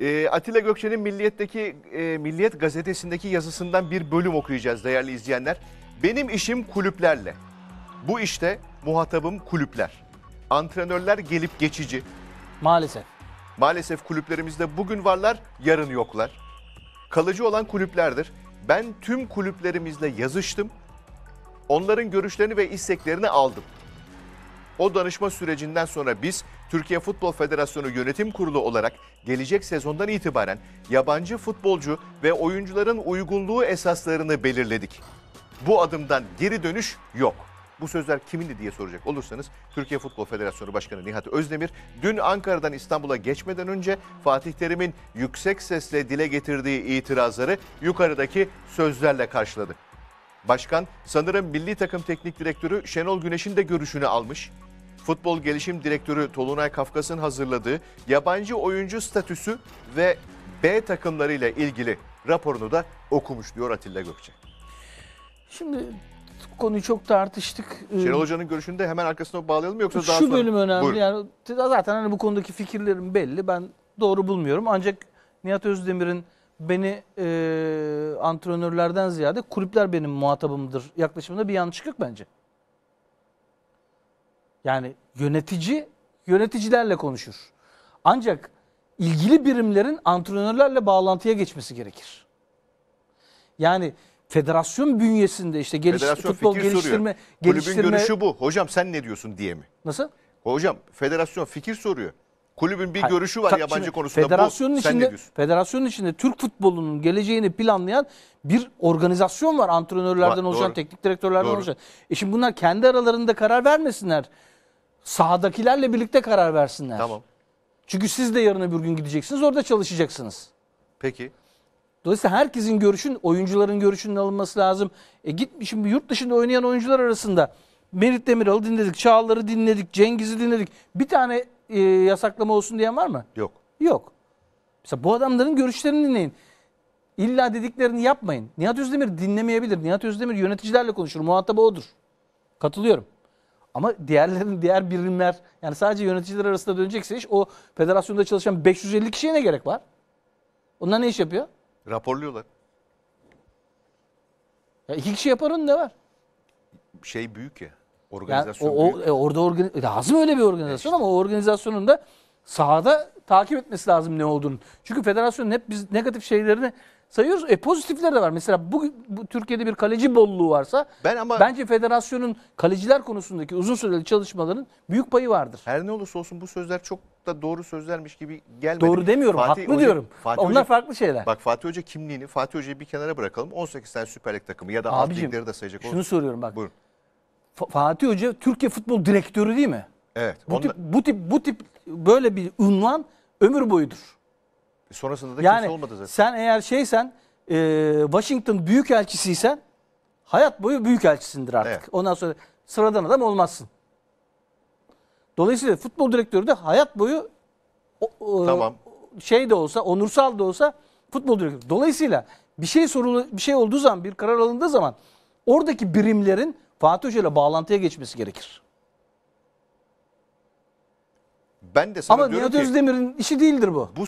E, Atilla Gökçe'nin Milliyet'teki e, Milliyet gazetesindeki yazısından bir bölüm okuyacağız değerli izleyenler. Benim işim kulüplerle. Bu işte muhatabım kulüpler. Antrenörler gelip geçici. Maalesef. Maalesef kulüplerimizde bugün varlar, yarın yoklar. Kalıcı olan kulüplerdir. Ben tüm kulüplerimizle yazıştım. Onların görüşlerini ve isteklerini aldım. O danışma sürecinden sonra biz Türkiye Futbol Federasyonu Yönetim Kurulu olarak gelecek sezondan itibaren yabancı futbolcu ve oyuncuların uygunluğu esaslarını belirledik. Bu adımdan geri dönüş yok. Bu sözler kimindi diye soracak olursanız Türkiye Futbol Federasyonu Başkanı Nihat Özdemir dün Ankara'dan İstanbul'a geçmeden önce Fatih Terim'in yüksek sesle dile getirdiği itirazları yukarıdaki sözlerle karşıladı. Başkan sanırım milli takım teknik direktörü Şenol Güneş'in de görüşünü almış. Futbol Gelişim Direktörü Tolunay Kafkas'ın hazırladığı yabancı oyuncu statüsü ve B takımlarıyla ilgili raporunu da okumuş diyor Atilla Gökçe. Şimdi konuyu çok tartıştık. Ee, Şenol Hoca'nın görüşünü de hemen arkasına bağlayalım yoksa daha Şu bölüm önemli. Buyurun. Yani zaten hani bu konudaki fikirlerim belli. Ben doğru bulmuyorum. Ancak Nihat Özdemir'in beni e, antrenörlerden ziyade kulüpler benim muhatabımdır yaklaşımında bir yanlışlık bence. Yani yönetici yöneticilerle konuşur. Ancak ilgili birimlerin antrenörlerle bağlantıya geçmesi gerekir. Yani federasyon bünyesinde işte geliş, federasyon futbol geliştirme, soruyor. geliştirme... Kulübün görüşü bu. Hocam sen ne diyorsun diye mi? Nasıl? Hocam federasyon fikir soruyor. Kulübün bir görüşü var yabancı şimdi, konusunda. Federasyonun Bu, içinde federasyonun içinde Türk futbolunun geleceğini planlayan bir organizasyon var. Antrenörlerden Va, oluşan, teknik direktörlerden doğru. oluşan. E şimdi bunlar kendi aralarında karar vermesinler. Sahadakilerle birlikte karar versinler. Tamam. Çünkü siz de yarın öbür gün gideceksiniz, orada çalışacaksınız. Peki. Dolayısıyla herkesin görüşün, oyuncuların görüşünün alınması lazım. E git şimdi yurt dışında oynayan oyuncular arasında Merit Demiral'ı dinledik, Çağlar'ı dinledik, Cengiz'i dinledik. Bir tane e, yasaklama olsun diyen var mı? Yok. Yok. Mesela bu adamların görüşlerini dinleyin. İlla dediklerini yapmayın. Nihat Özdemir dinlemeyebilir. Nihat Özdemir yöneticilerle konuşur. Muhatabı odur. Katılıyorum. Ama diğerlerin diğer birimler yani sadece yöneticiler arasında dönecekse iş o federasyonda çalışan 550 kişiye ne gerek var? Onlar ne iş yapıyor? Raporluyorlar. Ya iki kişi yaparın ne var? Şey büyük ya. Organizasyon yani o, o, e, orada organ, e, lazım öyle bir organizasyon evet. ama o organizasyonun da sahada takip etmesi lazım ne olduğunu. Çünkü federasyonun hep biz negatif şeylerini sayıyoruz. E pozitifleri de var. Mesela bu, bu Türkiye'de bir kaleci bolluğu varsa ben ama bence federasyonun kaleciler konusundaki uzun süreli çalışmaların büyük payı vardır. Her ne olursa olsun bu sözler çok da doğru sözlermiş gibi gelmedi. Doğru demiyorum, Fatih haklı Hoca, diyorum. Fatih Onlar Hoca, farklı şeyler. Bak Fatih Hoca kimliğini, Fatih Hoca'yı bir kenara bırakalım. 18 tane Süper Lig takımı ya da Abicim, alt ligleri de sayacak. Şunu soruyorum bak. Buyurun. Fatih Hoca Türkiye futbol direktörü değil mi? Evet. Bu, onda... tip, bu tip bu tip böyle bir unvan ömür boyudur. E, sonrasında da yani, kimse olmadı zaten. Sen eğer şeysen e, Washington büyükelçisiysen hayat boyu büyükelçisindir artık. Evet. Ondan sonra sıradan adam olmazsın. Dolayısıyla futbol direktörü de hayat boyu o, o, tamam. şey de olsa, onursal da olsa futbol direktörü. Dolayısıyla bir şey sorulu bir şey olduğu zaman, bir karar alındığı zaman oradaki birimlerin Fatih Hoca ile bağlantıya geçmesi gerekir. Ben de sana Ama Nihat ki Özdemir'in işi değildir bu. bu